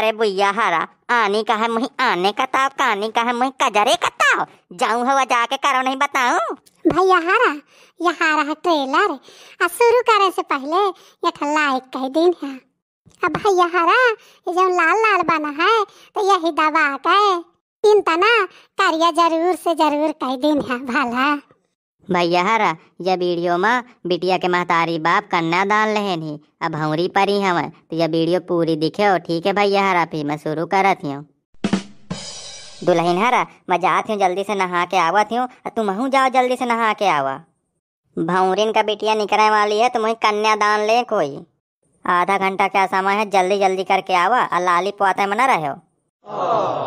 अरे भैया हरा आने का है मुही आने का ताव काने का है मुही कजरे का ताव जाऊं हवा जाके करो नहीं बताऊं भैया हरा यहाँ रहा ट्रेलर आ शुरू करे से पहले एक लाइक कह दिन है अब भैया हरा ये जो लाल लाल बना है तो यही दबा के चिंता ना करिया जरूर से जरूर कह दिन है भला हरा यह वीडियो में बिटिया के महतारी बाप कन्ना दान लहन ही अब हौरी परी हम तो यह वीडियो पूरी दिखे हो ठीक है भैया हरा फिर मैं शुरू करती हूँ दुल्हन हरा मैं जाती हूँ जल्दी से नहा के आवत हूँ तुम महू जाओ जल्दी से नहा के आवा भौरिन का बिटिया निकलने वाली है तुम्हें तो कन्या दान ले कोई आधा घंटा क्या समय है जल्दी जल्दी करके आवा और लाली पुआते में न रहे हो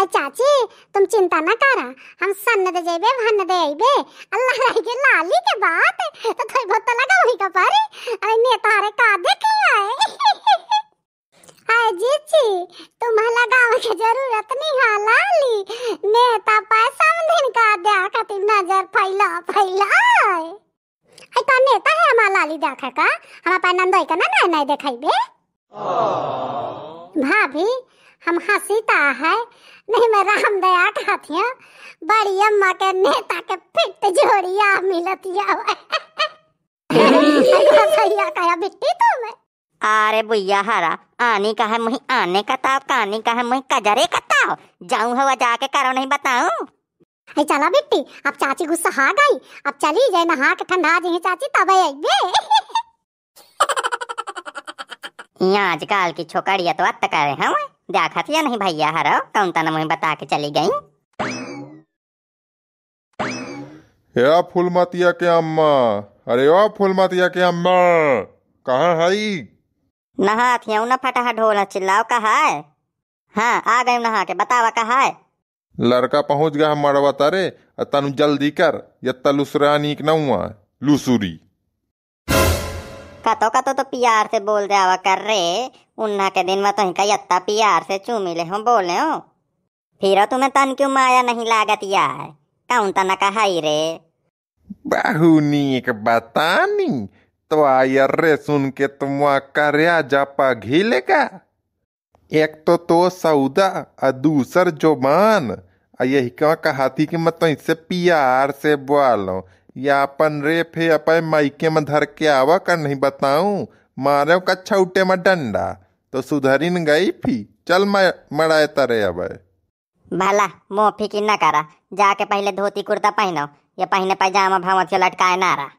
अरे अच्छा, चाची तुम चिंता ना करा हम सन्न दे जेबे भन्न दे आइबे अल्लाह राई के लाली के बात तो थई बहुत तो लगा हुई का पर अरे ने तारे का देख लिया है हाय जीची तुम लगाव के जरूरत नहीं है लाली ने ता तो पैसा में दिन का दे खातिर नजर फैला फैला आई ने ता है हमारा लाली देखा का हमारा पैनंदोई का ना ना देखा बे हाँ। भाभी हम हसीता है नहीं मैं राम दया खातिया बड़ी अम्मा के नेता के पिट जोड़िया मिलतिया सैया कहा बिट्टी तो मैं अरे भैया हरा आनी का है मुही आने का ताव कानी का है मुही कजरे का ताव जाऊं हवा जाके करो नहीं बताऊं अरे चला बिट्टी अब चाची गुस्सा हा गई अब चली जाए नहा के ठंडा जे चाची तब आइबे आज आजकल की छोकड़िया तो अत करे हैं देखा थी नहीं भैया हर कौन तो तना मुझे बता के चली गई या फूलमतिया के अम्मा अरे ओ फूलमतिया के अम्मा कहा है नहा थी न फटाहा ढोल चिल्लाओ कहा है हाँ आ गए नहा के बतावा कहा है लड़का पहुंच गया मरवा तारे तनु जल्दी कर या तलुसरा नीक न हुआ लुसुरी कतो कतो तो प्यार से बोल दे कर रे उन्ना के दिन में तुम तो कई अत्ता प्यार से चू मिले हो बोले हो फिर तुम्हें तन क्यों माया नहीं लागत यार कौन तना कहा रे बहु एक बतानी तो आयर रे सुन के तुम करया जापा घिलेगा एक तो तो सौदा और दूसर जुबान यही कहा कहा थी कि मैं तो इससे प्यार से बोलो या अपन रे फे अपन माइके में धर के आवा कर नहीं बताऊं मारे कच्छा उठे में डंडा तो सुधरिन गई फी चल मैं मड़ाए तरे अब भला मोह की न करा जाके पहले धोती कुर्ता पहनो ये पहने पैजामा भाव थे लटकाए ना रहा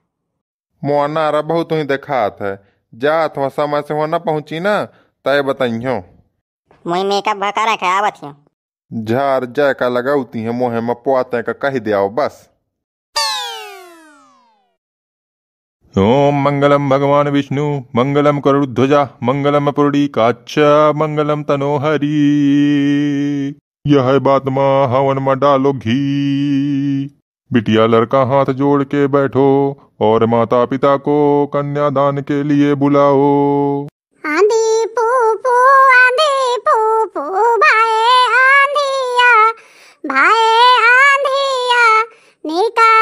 मोह नारा बहुत ही देखा है जा हो समय से होना पहुंची ना तय बताइयो मोई मेकअप भका रखे आवत हूँ झार जाय का लगाउती है मोहे में पोते का कह दिया बस ओम मंगलम भगवान विष्णु मंगलम करुध्वजा मंगलम पुरुड़ी काच मंगलम तनोहरी यह बात माँ हवन में डालो घी बिटिया लड़का हाथ जोड़ के बैठो और माता पिता को कन्यादान के लिए बुलाओ आंधी पोपो आदि पोपो भाए आंधिया भाए आंधिया निकाल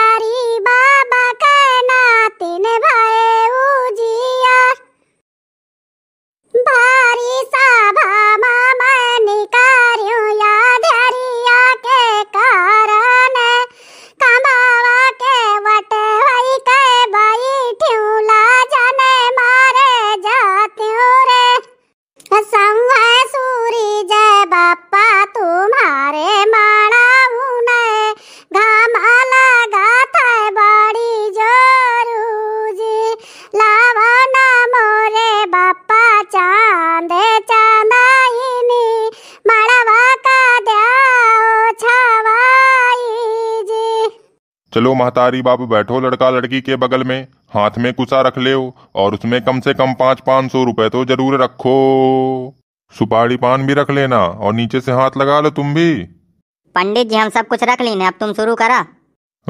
चलो महतारी बाबू बैठो लड़का लड़की के बगल में हाथ में कुसा रख ले और उसमें कम से कम पांच पाँच सौ रुपए तो जरूर रखो सुपारी पान भी रख लेना और नीचे से हाथ लगा लो तुम भी पंडित जी हम सब कुछ रख लेने अब तुम शुरू करा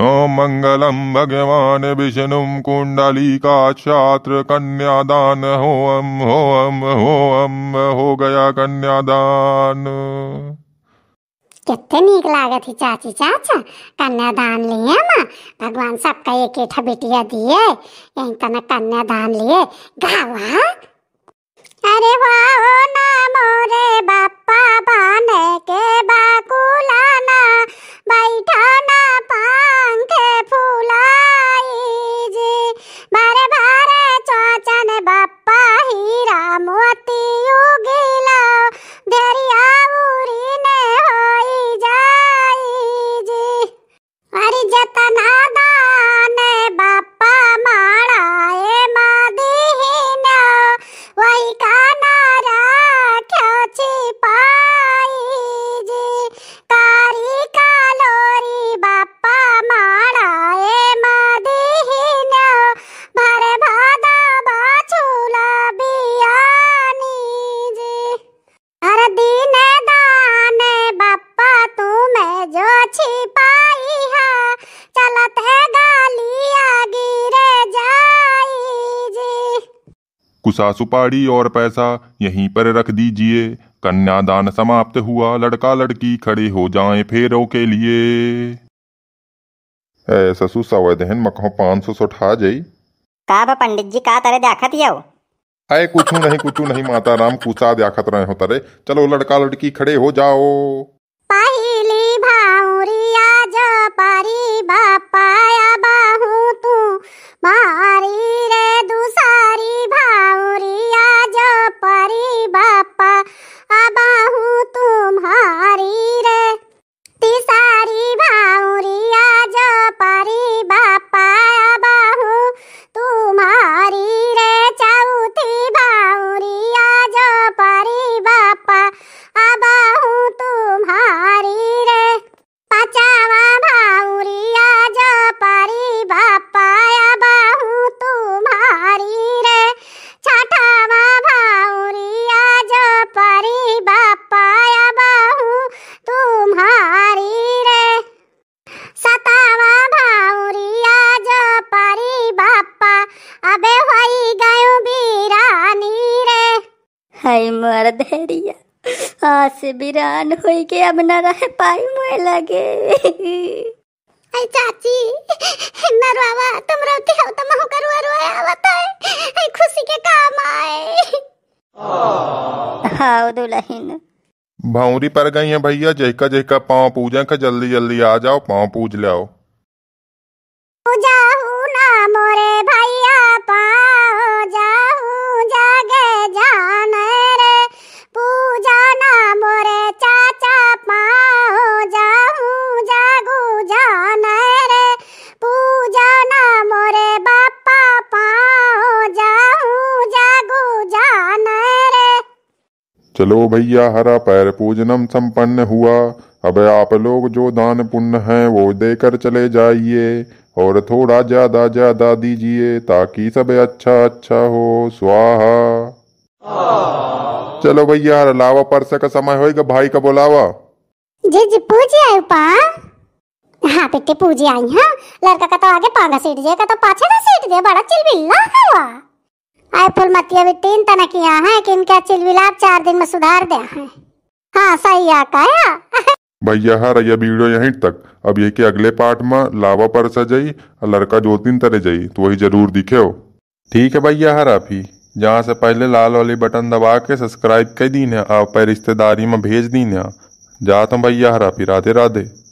ओ मंगलम भगवान विष्णु कुंडली का छात्र कन्यादान होम होम होम हो गया कन्यादान कितने निक लागत ही चाची चाचा कन्यादान लिए माँ भगवान सबका एक एक बेटिया दिए यहीं तना तो कन्यादान लिए गावा अरे वाह ना मोरे बापा बाने के बाकुलाना बैठा ना पांग भूसा सुपाड़ी और पैसा यहीं पर रख दीजिए कन्यादान समाप्त हुआ लड़का लड़की खड़े हो जाएं फेरों के लिए ए ससु सवय दहन मखो पाँच सौ सौठा जई का बा पंडित जी का तरह देखत यौ अरे कुछ नहीं कुछ नहीं माता राम पूछा देखत रहे हो तरे चलो लड़का लड़की खड़े हो जाओ पहली भावरिया जो पारी बापाया बाहू तू मारी रे दूसारी ಬಾರಿ ಬಾ गई मोर धैरिया आस बिरान हो के अब न रह पाई मोए लगे ऐ चाची नर बाबा तुम रोती हो तो महू का रुआ रुआ आवत है ऐ खुशी के काम आए हाउ दुलहिन भौरी पर गई है भैया जैका जैका पाँव पूजा का जल्दी जल्दी आ जाओ पाँव पूज ले आओ पूजा चलो भैया हरा पैर पूजनम संपन्न हुआ अब आप लोग जो दान पुण्य हैं वो देकर चले जाइए और थोड़ा ज्यादा ज्यादा दीजिए ताकि सब अच्छा अच्छा हो स्वाहा चलो भैया हर लावा परस का समय होएगा भाई का बोलावा जी जी पूजी आयो पा हाँ बेटे पूजी आई हाँ लड़का का तो आगे पांगा सीट जाएगा तो पाछे ना सीट जे बड़ा चिल्बिल्ला हवा आए फुल मतिया भी तीन तना यहाँ है कि इनका चिलविलाप चार दिन में सुधार दिया है हाँ सही आकाया भैया हर हाँ, यह वीडियो यहीं तक अब ये के अगले पार्ट में लावा पर सजई और लड़का जो तीन तरह जाई तो वही जरूर दिखे हो ठीक है भैया हर हाँ, आप ही जहाँ से पहले लाल वाली बटन दबा के सब्सक्राइब कर दीन है आप पर रिश्तेदारी में भेज दीन है जाता तो हूँ भैया हर हाँ, आप ही राधे राधे